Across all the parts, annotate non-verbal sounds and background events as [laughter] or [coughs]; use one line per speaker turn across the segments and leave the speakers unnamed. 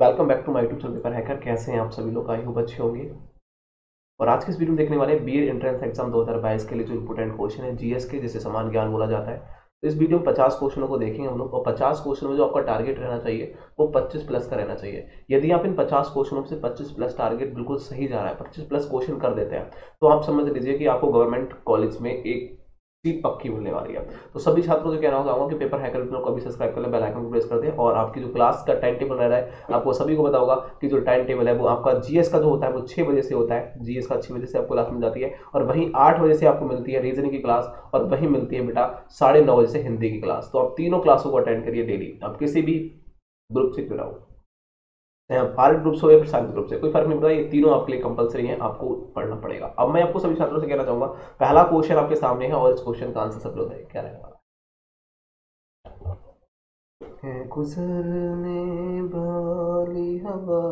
Welcome back to my YouTube channel Paper Hacker कैसे हैं आप सभी लोग आई हो अच्छे होंगे और आज के इस वीडियो में देखने वाले बी एंट्रेंस एग्जाम 2022 के लिए जो इंपॉर्टेंट क्वेश्चन है जीएस के जिसे समान ज्ञान बोला जाता है तो इस वीडियो में पचास क्वेश्चनों को देखेंगे हम लोग और पचास क्वेश्चन में जो आपका टारगेट रहना चाहिए वो पच्चीस प्लस का रहना चाहिए यदि आप इन पचास क्वेश्चनों से पच्चीस प्लस टारगेट बिल्कुल सही जा रहा है पच्चीस प्लस क्वेश्चन कर देते हैं तो आप समझ लीजिए कि आपको गवर्नमेंट कॉलेज में एक सीट पक्की होने वाली है तो सभी छात्रों से कहना चाहूँगा कि पेपर हैकर को अभी सब्सक्राइब कर लें बेल आइकन को प्रेस कर दें और आपकी जो क्लास का टाइम टेबल रह रहा है आपको सभी को बताऊंगा कि जो टाइम टेबल है वो आपका जीएस का जो होता है वो छः बजे से होता है जीएस का छः बजे से आपको क्लास मिल जाती है और वहीं आठ बजे से आपको मिलती है रीजनिंग की क्लास और वहीं मिलती है बेटा साढ़े बजे से हिंदी की क्लास तो आप तीनों क्लासों को अटेंड करिए डेली आप किसी भी ग्रुप से क्यों पारिक ग्रुप से हो या फिर सार्वजनिक ग्रुप से कोई फर्क नहीं पड़ता ये तीनों आपके लिए कंपलसरी है आपको पढ़ना पड़ेगा अब मैं आपको सभी छात्रों से कहना चाहूंगा पहला क्वेश्चन आपके सामने है और इस क्वेश्चन का आंसर
सब लोग है क्या रहेगा गुजरने वाली हवा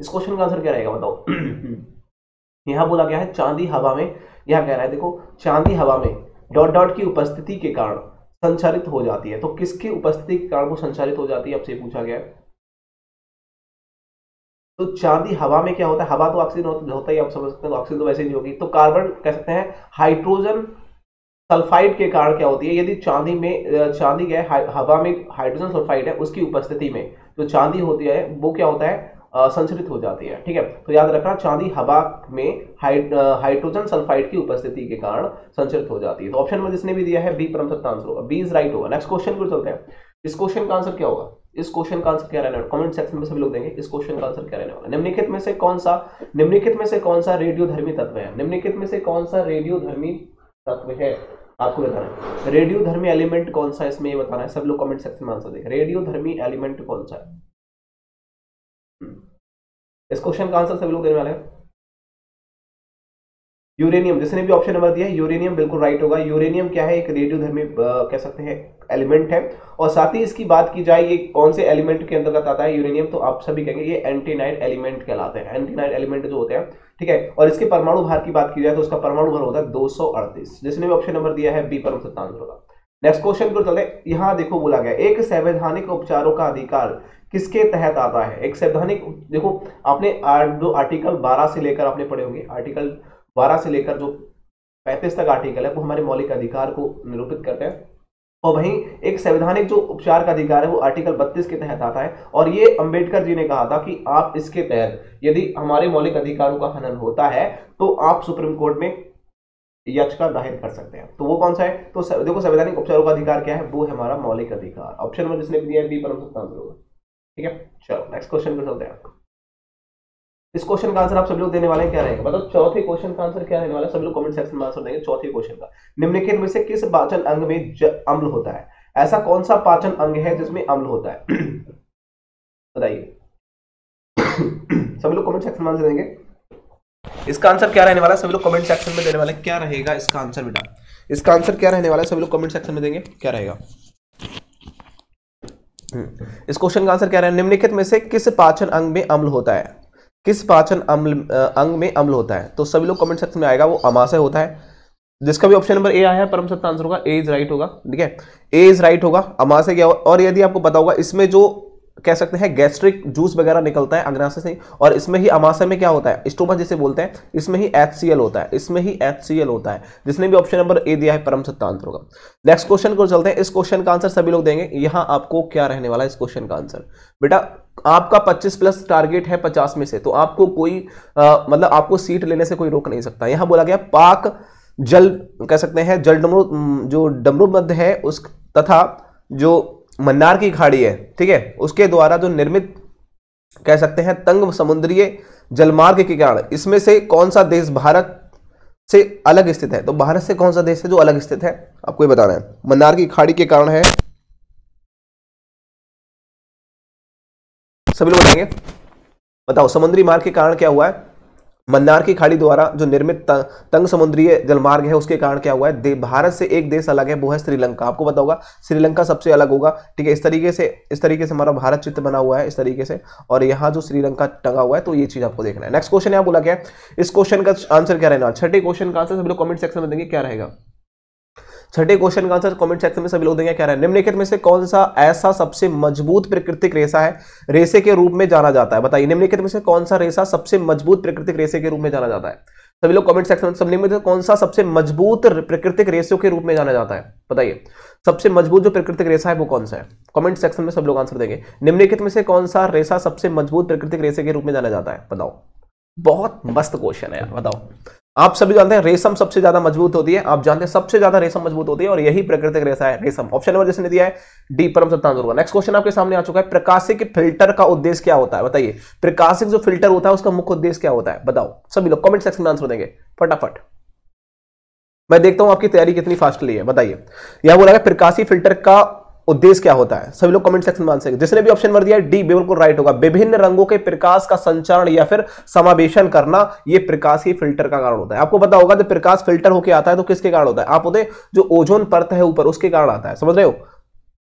इस क्वेश्चन का आंसर क्या रहेगा
बताओ [clears throat] यहां बोला गया है चांदी हवा में यह कह रहा है देखो चांदी हवा में डॉट डॉट की उपस्थिति के कारण संचारित हो जाती है तो किसके उपस्थिति के कारण वो संचारित हो जाती है आपसे पूछा गया है तो चांदी हवा में क्या होता है हवा तो ऑक्सीजन होता ही आप समझ सकते हैं ऑक्सीजन तो, तो वैसे नहीं होगी तो कार्बन कह सकते हैं हाइड्रोजन सल्फाइड के कारण क्या होती है यदि चांदी में चांदी क्या है हवा में हाइड्रोजन सल्फाइड है उसकी उपस्थिति में जो तो चांदी होती है वो क्या होता है संचरित हो जाती है ठीक है तो याद रखना चांदी हवा में हाइड्रोजन सल्फाइड की उपस्थिति के कारण संचरित हो जाती है तो ऑप्शन में जिसने भी दिया है बी परम सत्ता आंसर होगा बी इज राइट होगा नेक्स्ट क्वेश्चन को चलते हैं इस क्वेश्चन का आंसर क्या होगा इस क्वेश्चन का आंसर क्या रहने वाला कमेंट सेक्शन में सभी लोग देंगे इस क्वेश्चन का आंसर क्या रहने वाला निम्नलिखित में से कौन सा निम्नलिखित में से कौन सा रेडियो धर्मी तत्व है निम्नलिखित में से कौन सा रेडियो धर्मी तत्व है आपको बताना है रेडियो धर्मी एलिमेंट कौन सा इसमें ये बताना है सब लोग कमेंट सेक्शन में आंसर देंगे रेडियो
धर्मी एलिमेंट कौन सा है हम्म। इस क्वेश्चन का आंसर सभी लोग देने वाले हैं यूरेनियम जिसने भी ऑप्शन नंबर दिया है यूरेनियम बिल्कुल
राइट होगा यूरेनियम क्या है एक रेडियो धर्मी कह सकते हैं एलिमेंट है और साथ ही इसकी बात की जाए ये कौन से एलिमेंट के अंतर्गत आता है यूरेनियम तो आप सभी कहेंगे ये एंटीनाइट एलिमेंट कहलाते हैं एंटीनाइट एलिमेंट जो होते हैं ठीक है और इसके परमाणु भार की बात की जाए तो उसका परमाणु भार होता है दो जिसने भी ऑप्शन नंबर दिया है बी परम सत्तानवे का नेक्स्ट क्वेश्चन को चलते यहाँ देखो बोला गया एक संवैधानिक उपचारों का अधिकार किसके तहत आता है एक संवैधानिक देखो आपने आर, जो आर्टिकल 12 से लेकर आपने पढ़े होंगे आर्टिकल बारह से लेकर जो पैंतीस तक आर्टिकल है वो हमारे मौलिक अधिकार को निरूपित करते हैं और वहीं एक संवैधानिक जो उपचार का अधिकार है वो आर्टिकल 32 के तहत आता है और ये अंबेडकर जी ने कहा था कि आप इसके तहत यदि हमारे मौलिक अधिकारों का हनन होता है तो आप सुप्रीम कोर्ट में याचिका दायर कर सकते हैं तो वो कौन सा है तो स, देखो संवैधानिक उपचारों का अधिकार क्या है वो है हमारा मौलिक अधिकार ऑप्शन नंबर जिसने दिया है बी परम सत्ता ठीक है चलो नेक्स्ट क्वेश्चन पर चलते हैं आपको इस क्वेश्चन का आंसर आप सभी लोग देने वाले क्या रहेगा मतलब चौथे क्वेश्चन का आंसर क्या रहने वाला सभी लोग कमेंट सेक्शन में आंसर देंगे चौथे क्वेश्चन का निम्नलिखित में से किस पाचन अंग में अम्ल होता है ऐसा कौन सा पाचन अंग है जिसमें अम्ल होता है [coughs] बताइए [coughs] सभी लोग कमेंट सेक्शन में आंसर देंगे इसका आंसर क्या रहने वाला सभी लोग कमेंट सेक्शन में देने वाले क्या रहेगा इसका आंसर बेटा इसका आंसर क्या रहने वाला है सभी लोग कमेंट सेक्शन में देंगे क्या रहेगा हम्म। इस क्वेश्चन का आंसर क्या रहा है निम्नलिखित में से किस पाचन अंग में अम्ल होता है किस पाचन अम्ल अंग में अम्ल होता है तो सभी लोग कमेंट सेक्शन में आएगा वो अमाशय होता है जिसका भी ऑप्शन नंबर ए आया है परम सत्ता आंसर होगा ए इज राइट होगा ठीक है ए इज राइट होगा अमाशय क्या और यदि आपको पता होगा इसमें जो कह सकते हैं गैस्ट्रिक जूस वगैरह निकलता है अग्नाशय से और इसमें ही अमाशय में क्या होता है स्टोमा जिसे बोलते हैं इसमें ही एच होता है इसमें ही एच होता है जिसने भी ऑप्शन नंबर ए दिया है परम सत्तांत होगा नेक्स्ट क्वेश्चन को चलते हैं इस क्वेश्चन का आंसर सभी लोग देंगे यहां आपको क्या रहने वाला है इस क्वेश्चन का आंसर बेटा आपका 25 प्लस टारगेट है 50 में से तो आपको कोई आ, मतलब आपको सीट लेने से कोई रोक नहीं सकता यहां बोला गया पाक जल कह सकते हैं जल डमरू जो डमरू मध्य है उस तथा जो मन्नार की खाड़ी है ठीक है उसके द्वारा जो निर्मित कह सकते हैं तंग समुद्रीय जलमार्ग के कारण इसमें से कौन सा देश भारत से अलग स्थित है तो भारत से कौन सा देश है
जो अलग स्थित है आपको ये बताना है मन्नार की खाड़ी के कारण है सभी लोग बताएंगे बताओ समुद्री मार्ग के कारण क्या हुआ
है मन्नार की खाड़ी द्वारा जो निर्मित तंग समुद्रीय जलमार्ग है उसके कारण क्या हुआ है भारत से एक देश अलग है वो है श्रीलंका आपको पता होगा श्रीलंका सबसे अलग होगा ठीक है इस तरीके से इस तरीके से हमारा भारत चित्र बना हुआ है इस तरीके से और यहाँ जो श्रीलंका टंगा हुआ है तो ये चीज आपको देखना है नेक्स्ट क्वेश्चन यहाँ बोला क्या इस क्वेश्चन का आंसर क्या रहना छठे क्वेश्चन का आंसर सभी लोग कॉमेंट सेक्शन में देंगे क्या रहेगा छठे क्वेश्चन का आंसर कमेंट सेक्शन में सभी लोग देंगे क्या रहे हैं निम्नलिखित में से कौन सा ऐसा सबसे मजबूत प्राकृतिक रेसा है रेसे के रूप में जाना जाता है बताइए निम्नलिखित में से कौन सा रेसा सबसे मजबूत प्राकृतिक रेसे के रूप में जाना जाता है सभी लोग कमेंट सेक्शन में सब निम्नलिखित कौन सा सबसे मजबूत प्राकृतिक रेसियों के रूप में जाना जाता है बताइए सबसे मजबूत जो प्राकृतिक रेसा है वो कौन सा है कमेंट सेक्शन में सब लोग आंसर देंगे निम्नलिखित में से कौन सा रेसा सबसे मजबूत प्राकृतिक रेसे के रूप में जाना जाता है बताओ बहुत मस्त क्वेश्चन है यार बताओ आप सभी जानते हैं रेशम सबसे ज्यादा मजबूत होती है आप जानते हैं सबसे ज्यादा रेशम मजबूत होती है और यही प्रकृतिक रेशा है रेशम ऑप्शन नंबर जिसने दिया है डी परम सत्ता होगा नेक्स्ट क्वेश्चन आपके सामने आ चुका है प्रकाशिक फिल्टर का उद्देश्य क्या होता है बताइए प्रकाशिक जो फिल्टर होता है उसका मुख्य उद्देश्य क्या होता है बताओ सभी लोग कॉमेंट सेक्शन में आंसर देंगे फटाफट मैं देखता हूं आपकी तैयारी कितनी फास्टली है बताइए यह बोला गया प्रकाशी फिल्टर का उद्देश्य क्या होता है सभी लोग कमेंट सेक्शन में आंसर जिसने भी ऑप्शन भर दिया डी बिल्कुल राइट होगा विभिन्न रंगों के प्रकाश का संचरण या फिर समावेशन करना ये प्रकाश ही फिल्टर का कारण होता है आपको पता होगा जब प्रकाश फिल्टर होकर आता है तो किसके कारण होता है आप होते जो ओजोन परत है ऊपर उसके कारण आता है समझ रहे हो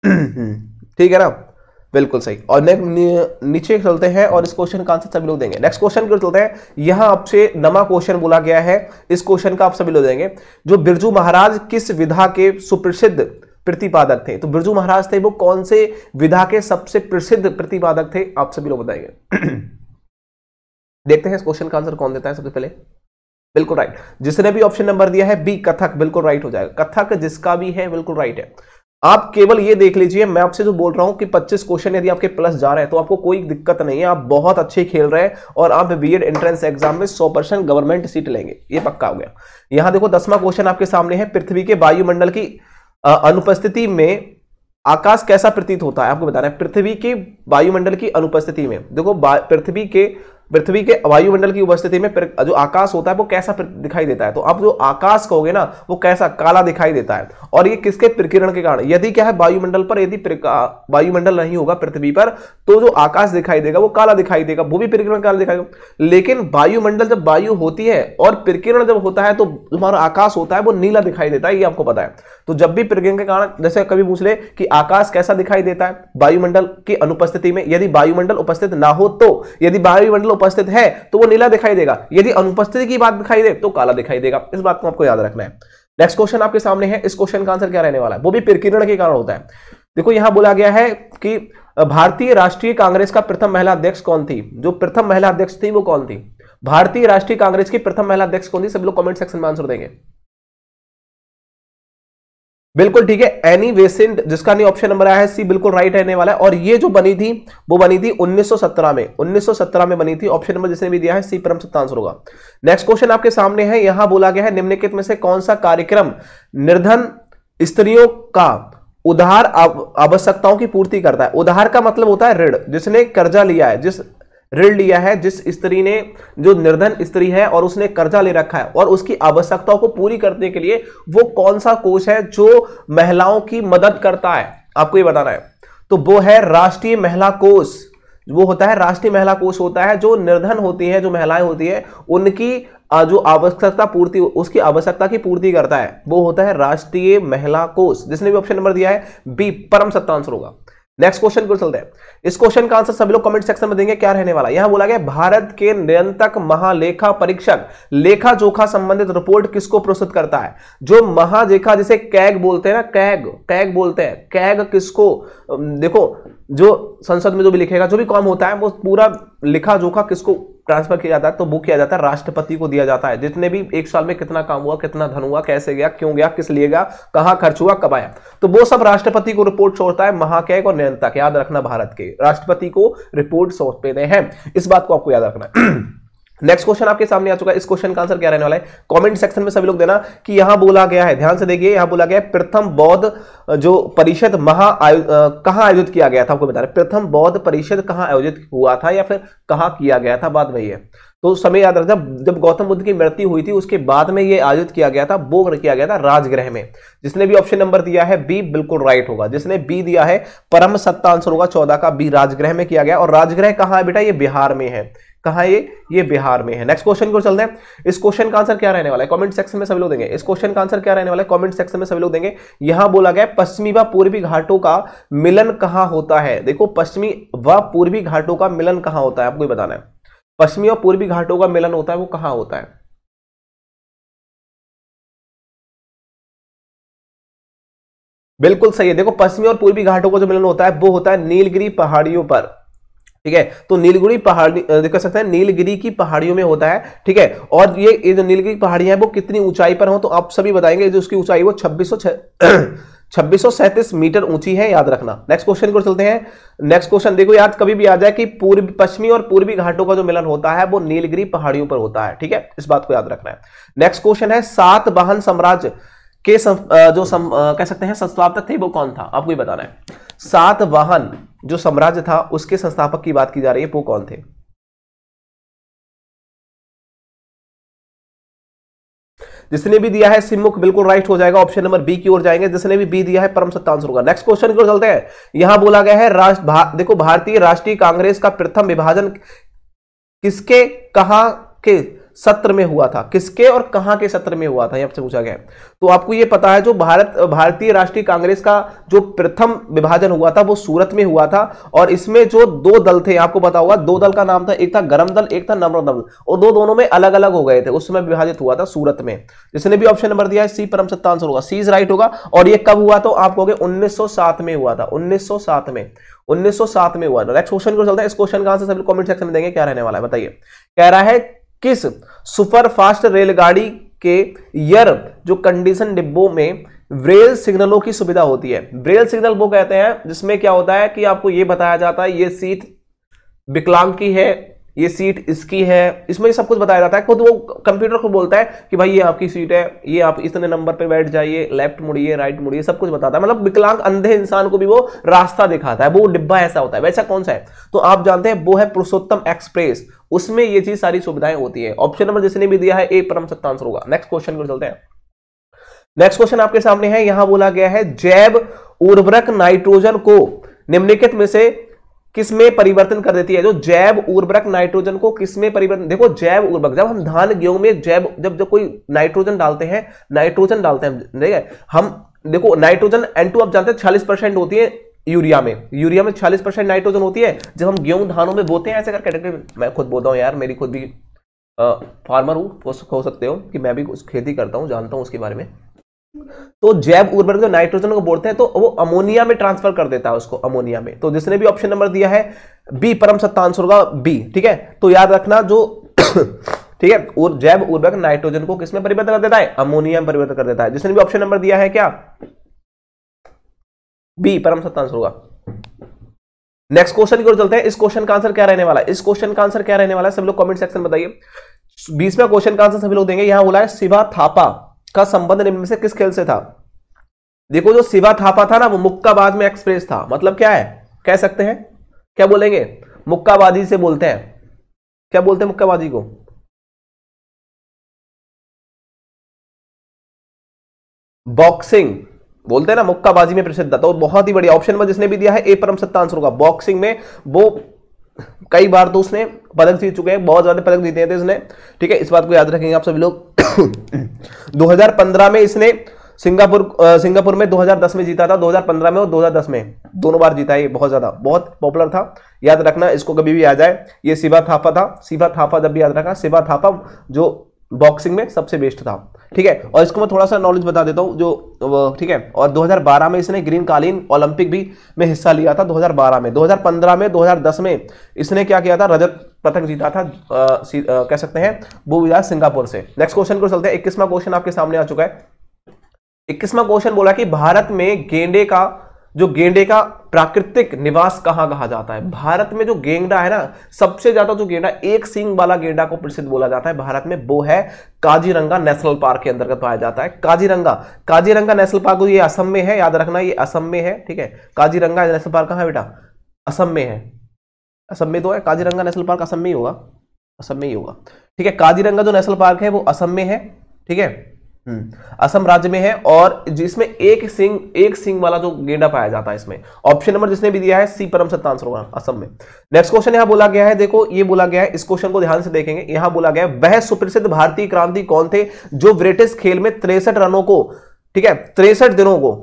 [clears throat] ठीक है ना बिल्कुल सही और नेक्स्ट नीचे चलते हैं और इस क्वेश्चन का आंसर सभी लोग देंगे नेक्स्ट क्वेश्चन की चलते हैं यहां आपसे नवा क्वेश्चन बोला गया है इस क्वेश्चन का आप सभी लोग देंगे जो बिरजू महाराज किस विधा के सुप्रसिद्ध प्रतिपादक थे तो बिरजू महाराज थे वो कौन से विधा के सबसे प्रसिद्ध प्रतिपादक थे आप सभी लोग बताएंगे [clears throat] देखते हैं इस क्वेश्चन का आंसर कौन देता है सबसे पहले बिल्कुल राइट जिसने भी ऑप्शन नंबर दिया है बी कथक बिल्कुल राइट हो जाएगा कथक जिसका भी है बिल्कुल राइट है आप केवल ये देख लीजिए मैं आपसे जो बोल रहा हूं कि 25 क्वेश्चन यदि आपके प्लस जा रहे हैं तो आपको कोई दिक्कत नहीं है आप बहुत अच्छे खेल रहे हैं और आप बीएड एंट्रेंस एग्जाम में 100 परसेंट गवर्नमेंट सीट लेंगे ये पक्का हो गया यहां देखो दसवां क्वेश्चन आपके सामने है पृथ्वी के वायुमंडल की अनुपस्थिति में आकाश कैसा प्रतीत होता है आपको बताना है पृथ्वी के वायुमंडल की अनुपस्थिति में देखो पृथ्वी के पृथ्वी के वायुमंडल की उपस्थिति में जो आकाश होता है वो कैसा दिखाई देता है तो आप जो आकाश कहोगे ना वो कैसा काला दिखाई देता है और ये किसके प्रकिरण के कारण यदि क्या है वायुमंडल पर यदि वायुमंडल नहीं होगा पृथ्वी पर तो जो आकाश दिखाई देगा वो काला दिखाई देगा वो भी प्रकिरण काला दिखाएगा लेकिन वायुमंडल जब वायु होती है और प्रकिरण जब होता है तो तुम्हारा आकाश होता है वो नीला दिखाई देता है ये आपको पता है तो जब भी प्रकिरण के कारण जैसे कभी पूछ ले कि आकाश कैसा दिखाई देता है वायुमंडल की अनुपस्थिति में यदि वायुमंडल उपस्थित ना हो तो यदि वायुमंडल अनुपस्थित है तो वो नीला दिखाई देगा यदि अनुपस्थित की बात दिखाई दे तो काला दिखाई देगा इस बात को आपको याद रखना है नेक्स्ट क्वेश्चन आपके सामने है इस क्वेश्चन का आंसर क्या रहने वाला है वो भी प्रकिरण के कारण होता है देखो यहां बोला गया है कि भारतीय राष्ट्रीय कांग्रेस का प्रथम महिला अध्यक्ष कौन थी जो प्रथम महिला अध्यक्ष थी वो कौन थी भारतीय राष्ट्रीय कांग्रेस की प्रथम महिला अध्यक्ष कौन थी सब लोग कमेंट सेक्शन में आंसर देंगे बिल्कुल ठीक है एनी वेसेंट जिसका नहीं ऑप्शन नंबर आया है सी बिल्कुल राइट रहने वाला है और ये जो बनी थी वो बनी थी 1917 में 1917 में बनी थी ऑप्शन नंबर जिसने भी दिया है सी परम सत्ता आंसर होगा नेक्स्ट क्वेश्चन आपके सामने है यहां बोला गया है निम्नलिखित में से कौन सा कार्यक्रम निर्धन स्त्रियों का उधार आवश्यकताओं की पूर्ति करता है उधार का मतलब होता है ऋण जिसने कर्जा लिया है जिस ऋण लिया है जिस स्त्री ने जो निर्धन स्त्री है और उसने कर्जा ले रखा है और उसकी आवश्यकताओं को पूरी करने के लिए वो कौन सा कोष है जो महिलाओं की मदद करता है आपको ये बताना है तो वो है राष्ट्रीय महिला कोष वो होता है राष्ट्रीय महिला कोष होता है जो निर्धन होती है जो महिलाएं होती है उनकी जो आवश्यकता पूर्ति उसकी आवश्यकता की पूर्ति करता है वो होता है राष्ट्रीय महिला कोष जिसने भी ऑप्शन नंबर दिया है बी परम सत्ता आंसर होगा नेक्स्ट क्वेश्चन को चलते हैं इस क्वेश्चन का आंसर सभी लोग कमेंट सेक्शन में देंगे क्या रहने वाला यहां बोला गया भारत के निरंतक महालेखा परीक्षक लेखा जोखा संबंधित रिपोर्ट किसको प्रस्तुत करता है जो महालेखा जिसे कैग बोलते हैं ना कैग कैग बोलते हैं कैग किसको देखो जो संसद में जो भी लिखेगा जो भी काम होता है वो पूरा लिखा जोखा किसको ट्रांसफर किया जाता है तो बुक किया जाता है राष्ट्रपति को दिया जाता है जितने भी एक साल में कितना काम हुआ कितना धन हुआ कैसे गया क्यों गया किस लिए गया कहाँ खर्च हुआ कब आया तो वो सब राष्ट्रपति को रिपोर्ट छोड़ता है महाकैक और नियंत्रक याद रखना भारत के राष्ट्रपति को रिपोर्ट सौंपते हैं इस बात को आपको याद रखना है [clears throat] नेक्स्ट क्वेश्चन आपके सामने आ चुका है इस क्वेश्चन का आंसर क्या रहने वाला है कमेंट सेक्शन में सभी लोग देना कि यहां बोला गया है ध्यान से देखिए यहां बोला गया है प्रथम बौद्ध जो परिषद महा कहां आयोजित किया गया था आपको बता रहे प्रथम बौद्ध परिषद कहां आयोजित हुआ था या फिर कहां किया गया था बात वही है तो समय याद रखना जब गौतम बुद्ध की मृत्यु हुई थी उसके बाद में ये आयोजित किया गया था वो किया गया था राजगृह में जिसने भी ऑप्शन नंबर दिया है बी बिल्कुल राइट होगा जिसने बी दिया है परम सत्ता आंसर होगा चौदह का बी राजगृह में किया गया और राजगृह कहां है बेटा ये बिहार में है कहा ये ये बिहार में है नेक्स्ट क्वेश्चन को चलते हैं इस क्वेश्चन का आंसर क्या रहने वाला है कमेंट सेक्शन में सभी लोग देंगे इस क्वेश्चन का आंसर क्या रहने वाला है कमेंट सेक्शन में सभी लोग देंगे यहां बोला गया पश्चिमी व पूर्वी घाटों का मिलन कहां होता है देखो
पश्चिमी व पूर्वी घाटों का मिलन कहां होता है आपको बताना है पश्चिमी और पूर्वी घाटों का मिलन होता है वो कहां होता है बिल्कुल सही है देखो पश्चिमी और पूर्वी घाटों का जो मिलन होता है वो होता है नीलगिरी
पहाड़ियों पर ठीक है तो नीलगिरी पहाड़ी कह सकते हैं नीलगिरी की पहाड़ियों में होता है ठीक है और ये जो नीलगिरी पहाड़ियां वो कितनी ऊंचाई पर हो तो आप सभी बताएंगे जो उसकी ऊंचाई वो छब्बीस [clears throat] छब्बीस मीटर ऊंची है याद रखना नेक्स्ट क्वेश्चन को चलते हैं नेक्स्ट क्वेश्चन देखो याद कभी भी आ जाए कि पूर्व पश्चिमी और पूर्वी घाटों का जो मिलन होता है वो नीलगिरी पहाड़ियों पर होता है ठीक है इस बात को याद रखना है नेक्स्ट क्वेश्चन है सात वाहन साम्राज्य के सं, जो सं, कह सकते हैं संस्थापक थे वो कौन था आपको ये बताना है सात वाहन जो
साम्राज्य था उसके संस्थापक की बात की जा रही है वो कौन थे जिसने भी दिया है सिमुख बिल्कुल राइट हो जाएगा
ऑप्शन नंबर बी की ओर जाएंगे जिसने भी बी दिया है परम सत्ता आंसर होगा नेक्स्ट क्वेश्चन की ओर चलते हैं यहां बोला गया है राष्ट्र भा, देखो भारतीय राष्ट्रीय कांग्रेस का प्रथम विभाजन किसके कहा के सत्र में हुआ था किसके और कहां के सत्र में हुआ था आपसे पूछा गया तो आपको यह पता है जो भारत भारतीय राष्ट्रीय कांग्रेस का जो प्रथम विभाजन हुआ था वो सूरत में हुआ था और इसमें जो दो दल थे आपको पता होगा दो दल का नाम था एक था गर्म दल एक था नम्र दल और दो दोनों में अलग अलग हो गए थे उस समय विभाजित हुआ था सूरत में जिसने भी ऑप्शन नंबर दिया है सी परम सत्ता आंसर होगा सी इज राइट होगा और यह कब हुआ तो आप कहोगे उन्नीस में हुआ था उन्नीस में 1907 में हुआ था नेक्स्ट क्वेश्चन को चलता है इस क्वेश्चन का आंसर सभी कमेंट सेक्शन में देंगे क्या रहने वाला है बताइए कह रहा है किस सुपरफास्ट रेलगाड़ी के यर जो कंडीशन डिब्बों में ब्रेल सिग्नलों की सुविधा होती है ब्रेल सिग्नल वो कहते हैं जिसमें क्या होता है कि आपको ये बताया जाता है ये सीट विकलांग की है ये सीट इसकी है इसमें सब कुछ बताया जाता है खुद वो कंप्यूटर को बोलता है कि भाई ये आपकी सीट है ये आप इतने नंबर पे बैठ जाइए लेफ्ट मुड़िए राइट मुड़िए सब कुछ बताता है मतलब विकलांग अंधे इंसान को भी वो रास्ता दिखाता है वो डिब्बा ऐसा होता है वैसा कौन सा है तो आप जानते हैं वो है पुरुषोत्तम एक्सप्रेस उसमें ये चीज सारी सुविधाएं होती है ऑप्शन नंबर जिसने भी दिया है ए परम सत्ता आंसर होगा नेक्स्ट क्वेश्चन को चलते हैं नेक्स्ट क्वेश्चन आपके सामने है यहां बोला गया है जैव उर्वरक नाइट्रोजन को निम्नलिखित में से किसमें परिवर्तन कर देती है जो जैव उर्वरक नाइट्रोजन को किसमें परिवर्तन देखो जैव उर्वरक जब हम धान गेहूं में जैव जब जब कोई नाइट्रोजन डालते हैं नाइट्रोजन डालते हैं ठीक है हम देखो नाइट्रोजन एन टू आप जानते हैं छियालीस परसेंट होती है यूरिया में यूरिया में छालीस परसेंट नाइट्रोजन होती है जब हम गेहूं धानों में बोते हैं ऐसे करके मैं खुद बोता हूँ यार मेरी खुद भी फार्मर हूँ हो सकते हो कि मैं भी उस खेती करता हूँ जानता हूँ उसके बारे में तो जैव उर्वरक जो नाइट्रोजन को बोलते हैं तो वो अमोनिया में ट्रांसफर कर देता है उसको अमोनिया में तो जिसने भी ऑप्शन नंबर दिया है बी परम सत्ता आंसर होगा बी ठीक है तो याद रखना जो [coughs] ठीक है और जैव उर्वरक नाइट्रोजन को किसमें परिवर्तन कर देता है अमोनिया में परिवर्तन कर देता है जिसने भी ऑप्शन नंबर दिया है क्या बी परम सत्ता आंसर होगा नेक्स्ट क्वेश्चन की ओर चलते हैं इस क्वेश्चन का आंसर क्या रहने वाला है इस क्वेश्चन का आंसर क्या रहने वाला है सब लोग कमेंट सेक्शन बताइए बीसवा क्वेश्चन का आंसर सभी लोग देंगे यहां बोला है शिवा थापा का संबंध निम्न से किस खेल से था देखो जो सिवा थापा था ना वो मुक्काबाद में एक्सप्रेस था मतलब क्या है कह सकते हैं
क्या बोलेंगे मुक्काबादी से बोलते हैं क्या बोलते हैं मुक्काबादी को बॉक्सिंग बोलते हैं ना मुक्काबाजी में प्रसिद्ध था तो बहुत ही बढ़िया ऑप्शन में जिसने भी दिया है ए परम सत्ता आंसर होगा
बॉक्सिंग में वो कई बार तो उसने पदक जीत चुके हैं बहुत ज़्यादा पदक जीते थे तो इसने ठीक है इस बात को याद रखेंगे आप सभी लोग 2015 [clears throat] में इसने सिंगापुर सिंगापुर में 2010 में जीता था 2015 में और 2010 में दोनों बार जीता है बहुत ज़्यादा बहुत पॉपुलर था याद रखना इसको कभी भी आ जाए ये सिवा थापा था सिवा थापा जब भी याद रखना सिवा थापा जो बॉक्सिंग में सबसे बेस्ट था ठीक है और इसको मैं थोड़ा सा नॉलेज बता देता हूँ जो ठीक है और 2012 में इसने ग्रीन कालीन ओलंपिक भी में हिस्सा लिया था 2012 में 2015 में 2010 में इसने क्या किया था रजत पदक जीता था आ, आ, कह सकते हैं वो विजय सिंगापुर से नेक्स्ट क्वेश्चन को चलते हैं इक्कीसवा क्वेश्चन आपके सामने आ चुका है इक्कीसवा क्वेश्चन बोला कि भारत में गेंडे का जो गेंडे का प्राकृतिक निवास कहाँ कहा जाता है भारत में जो गेंडा है ना सबसे ज्यादा जो गेंडा एक सिंग वाला गेंडा को प्रसिद्ध बोला जाता है भारत में वो है काजीरंगा नेशनल पार्क के अंतर्गत पाया जाता है काजीरंगा काजीरंगा नेशनल पार्क ये असम में है याद रखना ये असम में है ठीक है काजीरंगा नेशनल पार्क कहाँ बेटा असम में है असम में तो है काजीरंगा नेशनल पार्क असम में ही होगा असम में ही होगा ठीक है काजीरंगा जो नेशनल पार्क है वो असम में है ठीक है हम्म, असम राज्य में है और जिसमें एक सिंह एक सिंह वाला जो गेंडा पाया जाता है इसमें ऑप्शन नंबर जिसने भी दिया है सी परम सत्ता आंसर होगा असम में नेक्स्ट क्वेश्चन यहां बोला गया है देखो ये बोला गया है इस क्वेश्चन को ध्यान से देखेंगे यहां बोला गया है वह सुप्रसिद्ध भारतीय क्रांति कौन थे जो ब्रिटिश खेल में तिरसठ रनों को ठीक है तिरसठ दिनों को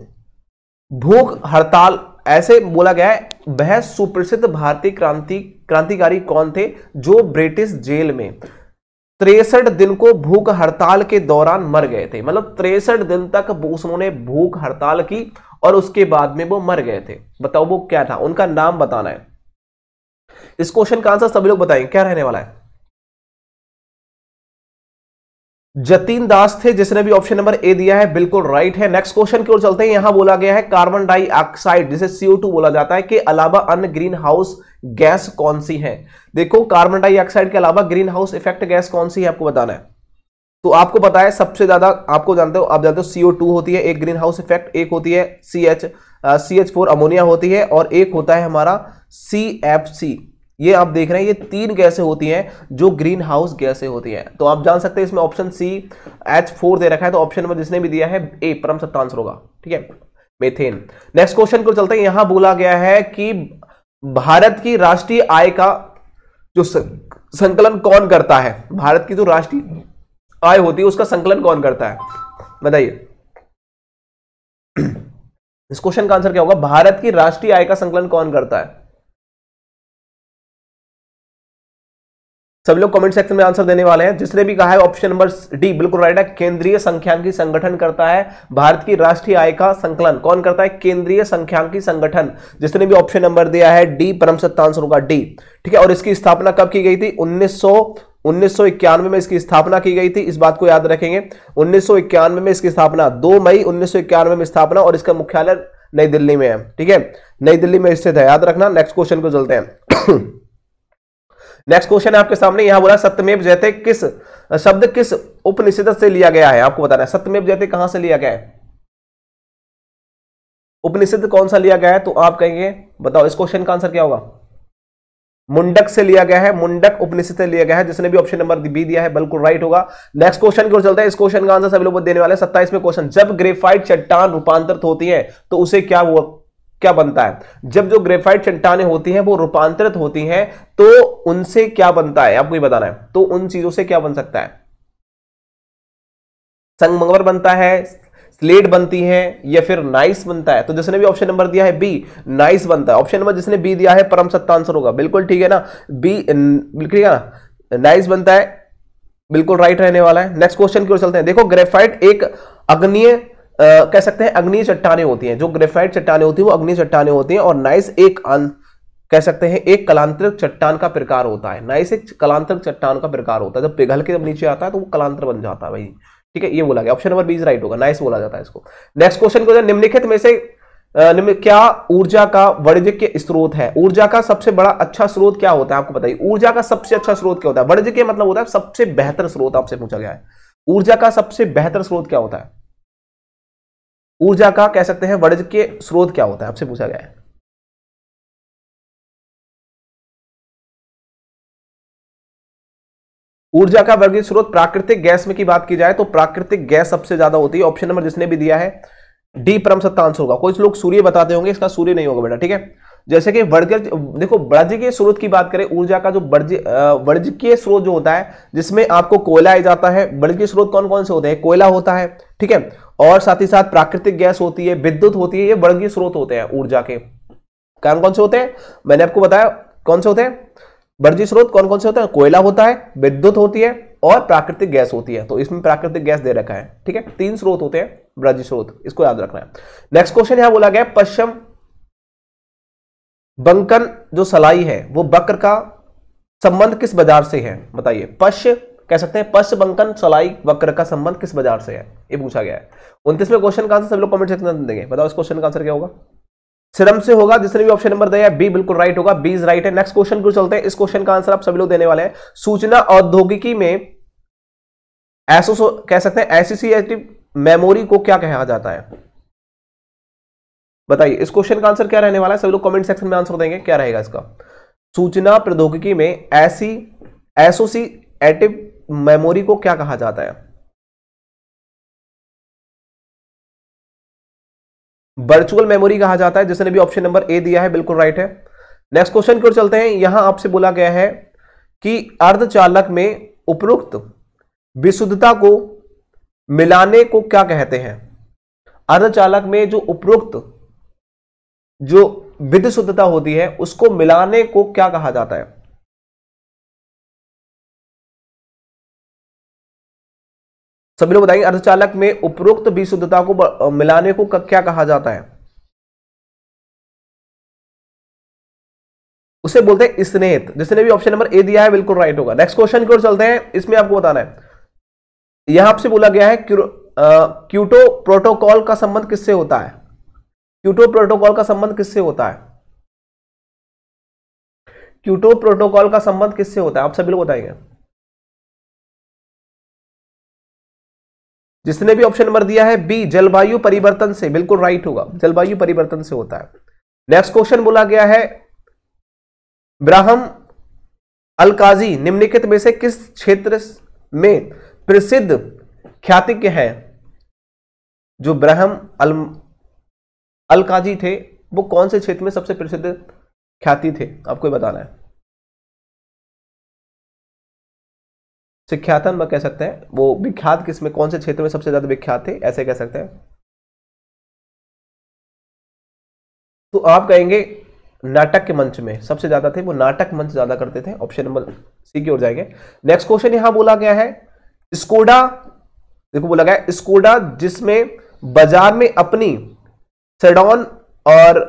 भूख हड़ताल ऐसे बोला गया है वह सुप्रसिद्ध भारतीय क्रांति क्रांतिकारी कौन थे जो ब्रिटिश जेल में तिरसठ दिन को भूख हड़ताल के दौरान मर गए थे मतलब तिरसठ दिन तक उन्होंने भूख हड़ताल की और उसके बाद में वो मर गए थे बताओ वो क्या था उनका नाम बताना
है इस क्वेश्चन का आंसर सभी लोग बताएंगे क्या रहने वाला है जतीन दास थे जिसने भी ऑप्शन नंबर ए दिया है बिल्कुल राइट है नेक्स्ट
क्वेश्चन की ओर चलते हैं यहां बोला गया है कार्बन डाइऑक्साइड जिसे सीओ टू बोला जाता है के अलावा अन्य ग्रीन हाउस गैस कौन सी है देखो कार्बन डाइऑक्साइड के अलावा ग्रीन हाउस इफेक्ट गैस कौन सी है आपको बताना है तो आपको पता है सबसे ज्यादा आपको जानते हो आप जानते हो सीओ टू होती है एक ग्रीन हाउस इफेक्ट एक होती है C H C H four अमोनिया होती है और एक होता है हमारा सी एफ सी ये आप देख रहे हैं ये तीन गैसें होती हैं जो ग्रीन हाउस गैसें होती हैं तो आप जान सकते हैं इसमें ऑप्शन सी एच फोर दे रखा है तो ऑप्शन नंबर जिसने भी दिया है ए परम सत्ता आंसर होगा ठीक है मेथेन नेक्स्ट क्वेश्चन को चलते हैं यहां बोला गया है कि भारत की राष्ट्रीय आय का जो संकलन कौन करता है भारत की जो राष्ट्रीय आय होती है उसका संकलन कौन करता है बताइए
इस क्वेश्चन का आंसर क्या होगा भारत की राष्ट्रीय आय का संकलन कौन करता है सभी लोग कमेंट सेक्शन में आंसर देने वाले हैं जिसने भी कहा है ऑप्शन नंबर डी बिल्कुल राइट है केंद्रीय संख्यांकी संगठन करता है भारत की
राष्ट्रीय आय का संकलन कौन करता है केंद्रीय संख्यांकी संगठन जिसने भी ऑप्शन नंबर दिया है डी परम सत्ता आंसर होगा डी ठीक है और इसकी स्थापना कब की गई थी उन्नीस 1991 में इसकी स्थापना की गई थी इस बात को याद रखेंगे 1991 में इसकी स्थापना 2 मई 1991 में स्थापना और इसका मुख्यालय नई दिल्ली में है ठीक है नई दिल्ली में स्थित है याद रखना नेक्स्ट क्वेश्चन को चलते हैं नेक्स्ट क्वेश्चन है आपके सामने यहां बोला सत्यमेव जयते किस शब्द किस उपनिषद से लिया गया है आपको बताना है सत्यमेव जयते कहां से लिया गया है उपनिषद कौन सा लिया गया है तो आप कहेंगे बताओ इस क्वेश्चन का आंसर क्या होगा मुंडक से लिया गया है मुंडक उपनिषद से लिया गया है जिसने भी ऑप्शन नंबर बी दिया है बिल्कुल राइट होगा नेक्स्ट क्वेश्चन की ओर चलता है इस क्वेश्चन का आंसर सभी लोग देने वाले सत्ताईसवें क्वेश्चन जब ग्रेफाइट चट्टान रूपांतरित होती है तो उसे क्या हुआ? क्या बनता है जब जो ग्रेफाइट चट्टाने होती हैं वो रूपांतरित होती हैं तो उनसे क्या बनता है आपको ये बताना है तो उन चीजों से क्या बन सकता है संगमंगवर बनता है स्लेट बनती है या फिर नाइस बनता है तो जिसने भी ऑप्शन नंबर दिया है बी नाइस बनता है ऑप्शन नंबर जिसने बी दिया है परम सत्ता आंसर होगा बिल्कुल ठीक है ना बी बिल्कुल ठीक है ना नाइस बनता है बिल्कुल राइट रहने वाला है नेक्स्ट क्वेश्चन की ओर चलते हैं देखो ग्रेफाइट एक अग्निय कह सकते हैं अग्नि चट्टाने होती हैं जो ग्रेफाइट चट्टाने होती है वो अग्नि चट्टाने होती हैं और नाइस एक अं, कह सकते हैं एक कलांतरिक चट्टान का प्रकार होता है नाइस एक कलांतरिक चट्टान का प्रकार होता है जब पिघल के जब नीचे आता है तो वो कलांतर बन जाता है भाई ठीक है ये बोला गया ऑप्शन नंबर बीज राइट होगा नाइस बोला जाता है इसको नेक्स्ट क्वेश्चन को निम्नलिखित में से क्या ऊर्जा का वाणिज्यिक स्रोत है ऊर्जा का सबसे बड़ा अच्छा स्रोत क्या होता है आपको बताइए ऊर्जा का सबसे अच्छा स्रोत क्या होता है वाणिज्य मतलब होता है सबसे
बेहतर स्रोत आपसे पूछा गया है ऊर्जा का सबसे बेहतर स्रोत क्या होता है ऊर्जा का कह सकते हैं वर्ज के स्रोत क्या होता है आपसे पूछा गया है ऊर्जा का वर्गीय स्रोत प्राकृतिक गैस में की बात की जाए तो प्राकृतिक गैस सबसे ज्यादा होती है ऑप्शन नंबर जिसने भी दिया है
डी परम सत्ता आंसर होगा कुछ लोग सूर्य बताते होंगे इसका सूर्य नहीं होगा बेटा ठीक है जैसे कि वर्ग देखो वर्ज के स्रोत की बात करें ऊर्जा का जो वर्ज वर्ज के स्रोत जो होता है जिसमें आपको कोयला आ जाता है वर्ज के स्रोत कौन कौन से होते हैं कोयला होता है ठीक है और साथ ही साथ प्राकृतिक गैस होती है विद्युत होती है ये वर्गीय स्रोत होते हैं ऊर्जा के कारण कौन से होते हैं मैंने आपको बताया कौन से होते हैं वर्गीय स्रोत कौन कौन से होते हैं कोयला होता है विद्युत होती है और प्राकृतिक गैस होती है तो इसमें प्राकृतिक गैस दे रखा है ठीक है तीन स्रोत होते हैं ब्रजी स्रोत इसको याद रखना है नेक्स्ट क्वेश्चन यहां बोला गया पश्चिम बंकन जो सलाई है वो बकर का संबंध किस बाजार से है बताइए पश्चिम कह सकते हैं पश्च बंकन सलाई वक्र का संबंध किस बाजार से है ये पूछा गया है उनतीसवें क्वेश्चन का आंसर सब लोग कमेंट सेक्शन में देंगे बताओ इस क्वेश्चन का आंसर क्या होगा सिरम से होगा जिसने भी ऑप्शन नंबर दिया बी बिल्कुल राइट होगा बी इज राइट है नेक्स्ट क्वेश्चन क्यों चलते हैं इस क्वेश्चन का आंसर आप सभी लोग देने वाले हैं सूचना औद्योगिकी में एसोसो कह सकते हैं एसोसिएटिव मेमोरी को क्या कहा जाता है बताइए इस क्वेश्चन का आंसर क्या रहने वाला है सभी लोग कमेंट सेक्शन में आंसर देंगे क्या रहेगा
इसका सूचना प्रौद्योगिकी में ऐसी एसोसिएटिव मेमोरी को क्या कहा जाता है वर्चुअल मेमोरी कहा जाता है जिसने भी ऑप्शन नंबर ए दिया है बिल्कुल राइट है नेक्स्ट
क्वेश्चन की ओर चलते हैं यहां आपसे बोला गया है कि अर्धचालक में उपरोक्त विशुद्धता को मिलाने को क्या कहते हैं
अर्धचालक में जो उपरोक्त जो विधि शुद्धता होती है उसको मिलाने को क्या कहा जाता है सभी लोग बताएंगे अर्धचालक में उपरोक्त विशुद्धता को मिलाने को क्या कहा जाता है उसे बोलते हैं स्नेहित जिसने भी ऑप्शन नंबर ए दिया है बिल्कुल राइट होगा नेक्स्ट क्वेश्चन की ओर चलते हैं इसमें आपको बताना
है यहां आपसे बोला गया है क्यूटो प्रोटोकॉल का संबंध
किससे होता है क्यूटो प्रोटोकॉल का संबंध किससे होता है क्यूटो प्रोटोकॉल का संबंध किससे होता है आप सभी लोग बताएंगे जिसने भी ऑप्शन नंबर दिया है बी जलवायु परिवर्तन
से बिल्कुल राइट होगा जलवायु परिवर्तन से होता है नेक्स्ट क्वेश्चन बोला गया है ब्राहम अलकाजी निम्नलिखित में से किस क्षेत्र में प्रसिद्ध ख्यातिज्ञ है जो ब्राहम अल
अलकाजी थे वो कौन से क्षेत्र में सबसे प्रसिद्ध ख्याति थे आपको बताना है सिख्यातन में कह सकते हैं वो विख्यात किस में कौन से क्षेत्र में सबसे ज़्यादा विख्यात थे ऐसे कह सकते हैं तो आप कहेंगे नाटक के मंच में
सबसे ज़्यादा थे वो नाटक मंच ज़्यादा करते थे ऑप्शन नंबर सी की ओर जाएंगे नेक्स्ट क्वेश्चन यहां बोला गया है स्कोडा देखो बोला गया स्कोडा जिसमें बाजार में अपनी सेडॉन और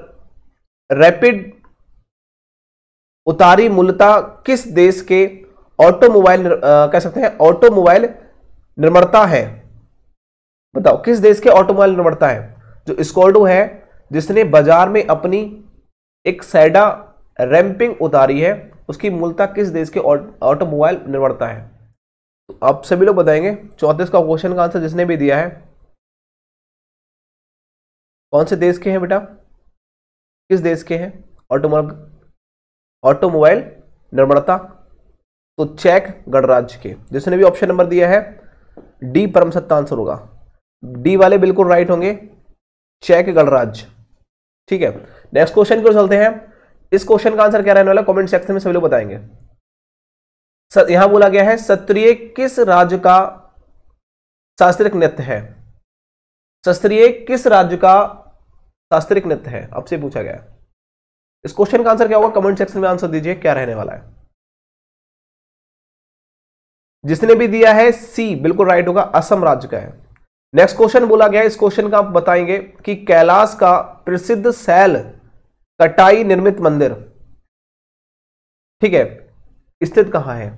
रैपिड उतारी मूलता किस देश के ऑटोमोबाइल कह सकते हैं ऑटोमोबाइल निर्माता है बताओ किस देश के ऑटोमोबाइल निर्माता है जो स्कॉर्डो है जिसने बाजार में अपनी एक सैडा रैंपिंग उतारी है उसकी मूलता किस देश के ऑटोमोबाइल निर्माता है तो
आप सभी लोग बताएंगे चौंतीस का क्वेश्चन का आंसर जिसने भी दिया है कौन से देश के हैं बेटा किस देश के हैं ऑटोमोबाइल
ऑटोमोबाइल निर्माता तो चेक गणराज्य के जिसने भी ऑप्शन नंबर दिया है डी परम सत्ता आंसर होगा डी वाले बिल्कुल राइट होंगे चेक गणराज्य ठीक है नेक्स्ट क्वेश्चन की ओर चलते हैं इस क्वेश्चन का आंसर क्या रहने वाला कमेंट सेक्शन में सभी लोग बताएंगे यहां बोला गया है सत्रिय किस राज्य का शास्त्रीय नृत्य है शस्त्रीय किस
राज्य का शास्त्रीय नृत्य है आपसे पूछा गया है इस क्वेश्चन का आंसर क्या होगा कमेंट सेक्शन में आंसर दीजिए क्या रहने वाला है जिसने भी
दिया है सी बिल्कुल राइट होगा असम राज्य का है नेक्स्ट क्वेश्चन बोला गया इस क्वेश्चन का आप बताएंगे
कि कैलाश का प्रसिद्ध सैल कटाई निर्मित मंदिर ठीक है स्थित कहां है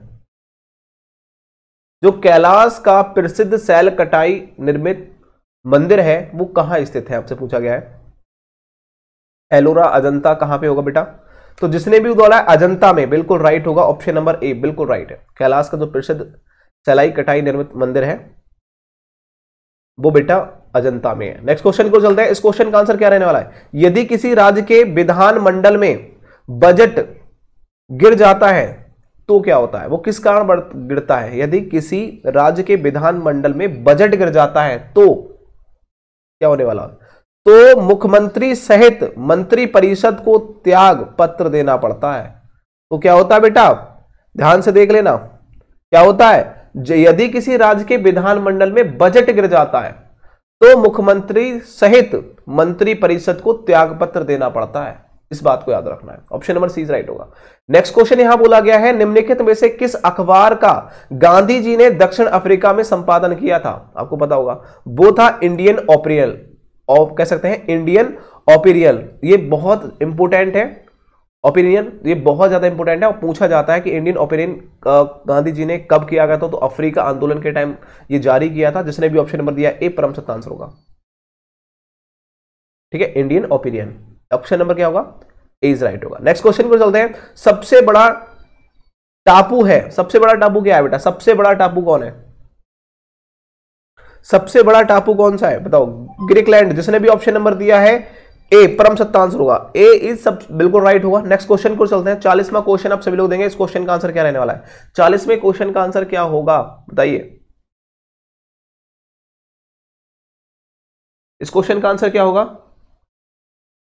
जो कैलाश का प्रसिद्ध सैल कटाई निर्मित मंदिर है वो कहां स्थित
है आपसे पूछा गया है एलोरा अजंता कहां पे होगा बेटा तो जिसने भी उदौला है अजंता में बिल्कुल राइट होगा ऑप्शन नंबर ए बिल्कुल राइट है कैलाश का जो प्रसिद्ध सलाई कटाई निर्मित मंदिर है वो बेटा अजंता में है नेक्स्ट क्वेश्चन को चलते हैं इस क्वेश्चन का आंसर क्या रहने वाला है यदि किसी राज्य के विधानमंडल में बजट गिर जाता है तो क्या होता है वो किस कारण गिरता है यदि किसी राज्य के विधान मंडल में बजट गिर जाता है तो क्या होने वाला है तो मुख्यमंत्री सहित मंत्री परिषद को त्याग पत्र देना पड़ता है तो क्या होता है बेटा ध्यान से देख लेना क्या होता है यदि किसी राज्य के विधानमंडल में बजट गिर जाता है तो मुख्यमंत्री सहित मंत्रिपरिषद को त्याग पत्र देना पड़ता है इस बात को याद रखना है ऑप्शन नंबर सी राइट होगा नेक्स्ट क्वेश्चन यहां बोला गया है निम्नलिखित में से किस अखबार का गांधी जी ने दक्षिण अफ्रीका में संपादन किया था आपको पता होगा वो था इंडियन ऑपरियल ऑफ कह सकते हैं इंडियन ओपिनियन ये बहुत इंपोर्टेंट है ओपिनियन ये बहुत ज़्यादा इंपॉर्टेंट है और पूछा जाता है कि इंडियन ओपिनियन गांधी जी ने कब किया गया था तो अफ्रीका आंदोलन के टाइम ये जारी किया था जिसने भी ऑप्शन नंबर दिया ए परम सत्य आंसर होगा ठीक है इंडियन ओपिनियन ऑप्शन नंबर क्या होगा ए इज राइट होगा नेक्स्ट क्वेश्चन पर चलते हैं सबसे बड़ा टापू है सबसे बड़ा टापू क्या है बेटा सबसे बड़ा टापू कौन है सबसे बड़ा टापू कौन सा है बताओ ग्रीकलैंड जिसने भी ऑप्शन नंबर दिया है ए परम सत्ता आंसर होगा ए इज सब बिल्कुल राइट होगा नेक्स्ट क्वेश्चन को चलते
हैं चालीसवा क्वेश्चन आप सभी लोग देंगे इस क्वेश्चन का आंसर क्या रहने वाला है चालीसवें क्वेश्चन का आंसर क्या होगा बताइए इस क्वेश्चन का आंसर क्या होगा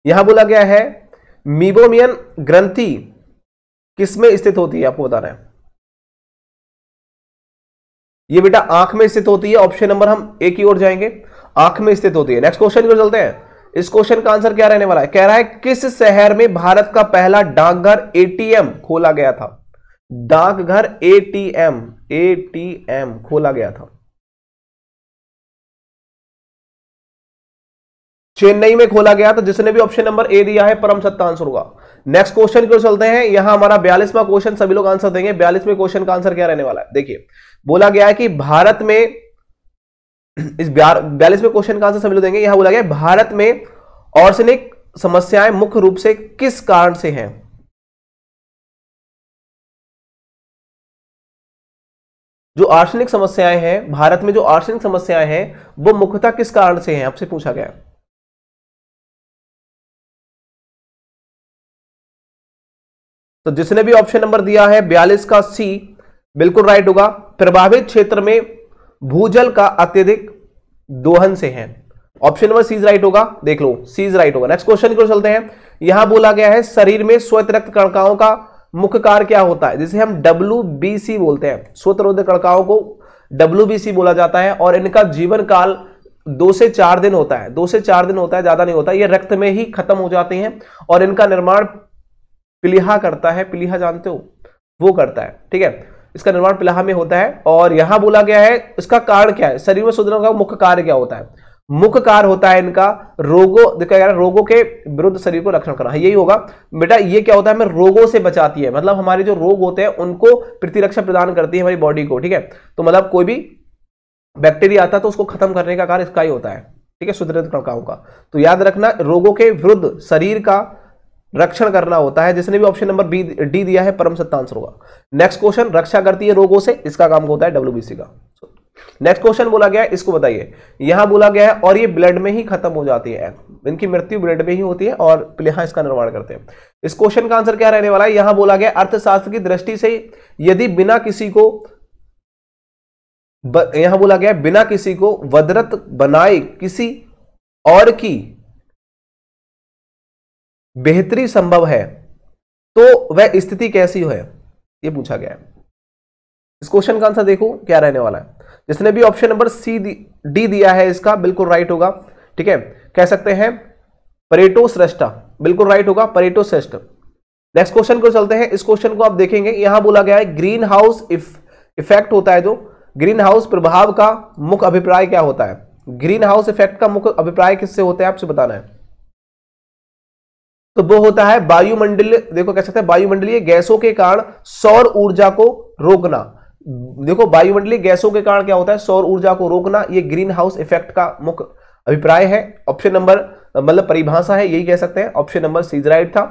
यहां बोला गया है मीबोमियन ग्रंथि किसमें स्थित होती है आपको बताना है
ये बेटा आंख में स्थित होती है ऑप्शन नंबर हम ए की ओर जाएंगे आंख में स्थित होती है नेक्स्ट क्वेश्चन की चलते हैं इस क्वेश्चन का आंसर क्या रहने वाला है कह रहा है किस शहर में भारत का पहला डाकघर
एटीएम खोला गया था डाकघर एटीएम एटीएम खोला गया था चेन्नई में खोला गया तो जिसने भी ऑप्शन नंबर ए दिया है परम सत्ता आंसर होगा नेक्स्ट क्वेश्चन की चलते
हैं यहां हमारा बयालीसवा क्वेश्चन सभी लोग आंसर देंगे बयालीसवें क्वेश्चन का आंसर क्या रहने वाला है देखिए बोला गया है कि भारत में इस बयालीसवें क्वेश्चन का आंसर सभी लोग देंगे यहां बोला गया है भारत
में ऑर्सेनिक समस्याएं मुख्य रूप से किस कारण से हैं जो आर्सनिक समस्याएं हैं भारत में जो आर्सनिक समस्याएं हैं वो मुख्यतः किस कारण से हैं आपसे पूछा गया है तो जिसने भी ऑप्शन नंबर दिया है बयालीस का सी बिल्कुल राइट होगा प्रभावित क्षेत्र
में भूजल का अत्यधिक दोहन से है ऑप्शन नंबर सीज राइट होगा देख लो सीज राइट होगा नेक्स्ट क्वेश्चन की चलते हैं यहां बोला गया है शरीर में स्वत रक्त कणकाओं का मुख्य कार्य क्या होता है जिसे हम डब्ल्यू बोलते हैं श्वेत रोध कणकाओं को डब्ल्यू बोला जाता है और इनका जीवन काल दो से चार दिन होता है दो से चार दिन होता है ज्यादा नहीं होता ये रक्त में ही खत्म हो जाते हैं और इनका निर्माण पिलिहा करता है पिलिहा जानते हो वो करता है ठीक है इसका निर्माण पिलाहा में होता है और यहां बोला गया है इसका कारण क्या है शरीर में सुधरण का मुख्य कार्य क्या होता है मुख्य कार्य होता है इनका रोगों देखा गया रोगों के विरुद्ध शरीर को रक्षण करना हाँ, यही होगा बेटा ये क्या होता है हमें रोगों से बचाती है मतलब हमारे जो रोग होते हैं उनको प्रतिरक्षा प्रदान करती है हमारी बॉडी को ठीक है तो मतलब कोई भी बैक्टीरिया आता है तो उसको खत्म करने का कार्य इसका ही होता है ठीक है सुदृढ़ का तो याद रखना रोगों के विरुद्ध शरीर का रक्षण करना होता है जिसने भी ऑप्शन नंबर बी डी दिया है परम सत्ता आंसर होगा नेक्स्ट क्वेश्चन रक्षा करती है रोगों से इसका काम होता है डब्ल्यू का नेक्स्ट क्वेश्चन बोला गया इसको बताइए यहां बोला गया है और ये ब्लड में ही खत्म हो जाती है इनकी मृत्यु ब्लड में ही होती है और यहां इसका निर्माण करते हैं इस क्वेश्चन का आंसर क्या रहने वाला है यहां बोला गया अर्थशास्त्र की दृष्टि से यदि बिना किसी को
यहां बोला गया बिना किसी को वदरत बनाए किसी और की बेहतरी संभव है तो वह स्थिति कैसी है ये पूछा गया है इस क्वेश्चन का आंसर देखो क्या रहने वाला
है जिसने भी ऑप्शन नंबर सी डी दिया है इसका बिल्कुल राइट होगा ठीक है कह सकते हैं परेटो श्रेष्ठा बिल्कुल राइट होगा परेटो श्रेष्ठ नेक्स्ट क्वेश्चन को चलते हैं इस क्वेश्चन को आप देखेंगे यहां बोला गया है ग्रीन हाउस इफेक्ट होता है जो ग्रीन हाउस प्रभाव का मुख्य अभिप्राय क्या होता है ग्रीन हाउस इफेक्ट का मुख्य अभिप्राय किससे होता है आपसे बताना है तो वो होता है वायुमंडल देखो कह सकते हैं वायुमंडलीय गैसों के कारण सौर ऊर्जा को रोकना देखो वायुमंडलीय गैसों के कारण क्या होता है सौर ऊर्जा को रोकना ये ग्रीन हाउस इफेक्ट का मुख्य अभिप्राय है ऑप्शन नंबर मतलब परिभाषा है यही कह सकते हैं ऑप्शन नंबर सीज राइट था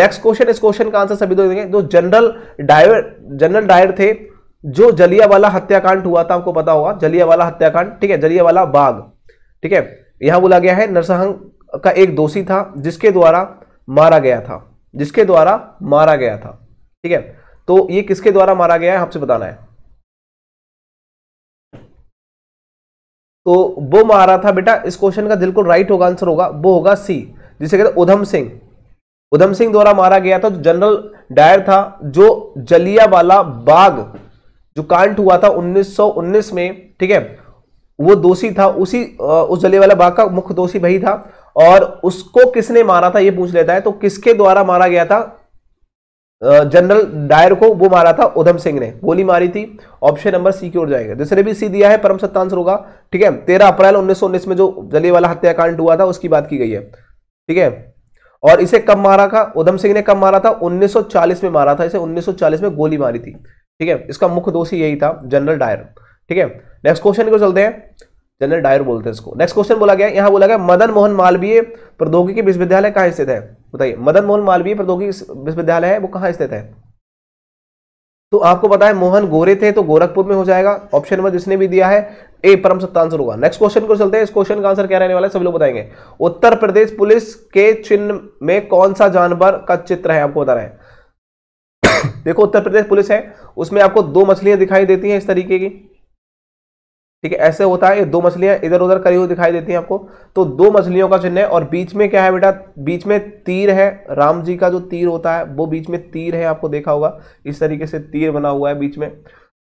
नेक्स्ट क्वेश्चन इस क्वेश्चन का आंसर सभी दो देंगे जो जनरल डायर जनरल डायर थे जो जलियावाला हत्याकांड हुआ था आपको पता होगा जलियावाला हत्याकांड ठीक है जलियावाला बाग ठीक है यहां बोला गया है नरसंह का एक दोषी था जिसके द्वारा मारा गया था जिसके द्वारा मारा गया
था ठीक है तो ये किसके द्वारा मारा गया है आपसे बताना है तो वो मारा था बेटा इस क्वेश्चन का बिल्कुल राइट होगा आंसर
होगा वो होगा सी जिसे कहते उधम सिंह उधम सिंह द्वारा मारा गया था जनरल तो डायर था जो जलिया वाला बाग जो कांड हुआ था 1919 में ठीक है वो दोषी था उसी उस जलिया वाला बाग का मुख्य दोषी वही था और उसको किसने मारा था ये पूछ लेता है तो किसके द्वारा मारा गया था जनरल डायर को वो मारा था उधम सिंह ने गोली मारी थी ऑप्शन नंबर सी की ओर जाएगा दूसरे भी सी दिया है परम सत्ता आंसर होगा ठीक है तेरह अप्रैल उन्नीस में जो वाला हत्याकांड हुआ था उसकी बात की गई है ठीक है और इसे कब मारा था उधम सिंह ने कब मारा था 1940 में मारा था इसे 1940 में गोली मारी थी ठीक है इसका मुख्य दोषी यही था जनरल डायर ठीक है नेक्स्ट क्वेश्चन को चलते हैं जनरल डायर बोलते हैं इसको नेक्स्ट क्वेश्चन बोला गया यहाँ बोला गया मदन मोहन मालवीय प्रौद्योगिकी विश्वविद्यालय कहाँ स्थित है बताइए मदन मोहन मालवीय प्रौद्योगिकी विश्वविद्यालय है वो कहाँ स्थित है तो आपको पता है मोहन गोरे थे तो गोरखपुर में हो जाएगा ऑप्शन नंबर जिसने भी दिया है ए परम सत्ता आंसर होगा नेक्स्ट क्वेश्चन को चलते हैं इस क्वेश्चन का आंसर क्या रहने वाला है सब लोग बताएंगे उत्तर प्रदेश पुलिस के चिन्ह में कौन सा जानवर का चित्र है आपको बता रहे हैं [coughs] देखो उत्तर प्रदेश पुलिस है उसमें आपको दो मछलियां दिखाई देती हैं इस तरीके की ठीक है ऐसे होता है ये दो मछलियां इधर उधर करी हुई दिखाई देती हैं आपको तो दो मछलियों का चिन्ह है और बीच में क्या है बेटा बीच में तीर है राम जी का जो तीर होता है वो बीच में तीर है आपको देखा होगा इस तरीके से तीर बना हुआ है बीच में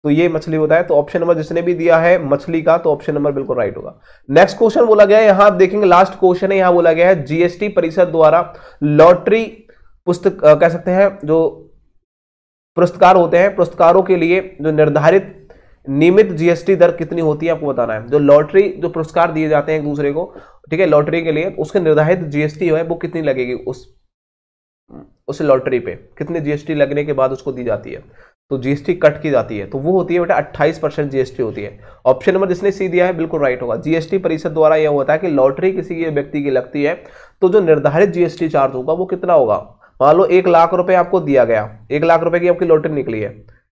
तो ये मछली होता है तो ऑप्शन नंबर जिसने भी दिया है मछली का तो ऑप्शन नंबर बिल्कुल राइट होगा नेक्स्ट क्वेश्चन बोला गया है यहां आप देखेंगे लास्ट क्वेश्चन है यहां बोला गया है जीएसटी परिषद द्वारा लॉटरी पुस्तक कह सकते हैं जो पुरस्कार होते हैं पुरस्कारों के लिए जो निर्धारित नियमित जीएसटी दर कितनी होती है आपको बताना है जो लॉटरी जो पुरस्कार दिए जाते हैं एक दूसरे को ठीक है लॉटरी के लिए उसके निर्धारित जीएसटी है वो कितनी लगेगी उस उस लॉटरी पे कितनी जीएसटी लगने के बाद उसको दी जाती है तो जीएसटी कट की जाती है तो वो होती है बेटा 28 परसेंट जीएसटी होती है ऑप्शन नंबर जिसने सी दिया है बिल्कुल राइट होगा जीएसटी परिषद द्वारा यह होता है कि लॉटरी किसी व्यक्ति की लगती है तो जो निर्धारित जीएसटी चार्ज होगा वो कितना होगा मान लो एक लाख रुपए आपको दिया गया एक लाख रुपए की आपकी लॉटरी निकली है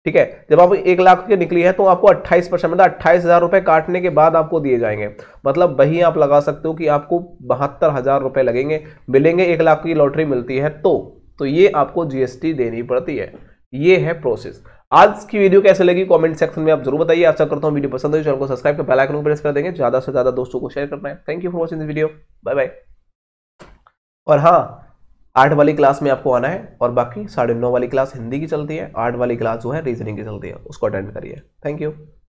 ठीक है जब आप एक लाख के निकली है तो आपको अट्ठाईस परसेंट मतलब अट्ठाईस हज़ार रुपए काटने के बाद आपको दिए जाएंगे मतलब वही आप लगा सकते हो कि आपको बहत्तर हज़ार रुपए लगेंगे मिलेंगे एक लाख की लॉटरी मिलती है तो तो ये आपको जीएसटी देनी पड़ती है ये है प्रोसेस आज की वीडियो कैसे लगी कमेंट सेक्शन में आप जरूर बताइए आशा करता हूँ वीडियो पसंद हो चैनल को सब्सक्राइब कर बेल आइकन को प्रेस कर देंगे ज़्यादा से ज़्यादा दोस्तों को शेयर करना है thank you for watching this video bye bye और हाँ आठ वाली क्लास में आपको आना है और बाकी साढ़े नौ वाली क्लास हिंदी की चलती है आठ वाली क्लास जो है रीजनिंग की चलती है उसको अटेंड करिए थैंक यू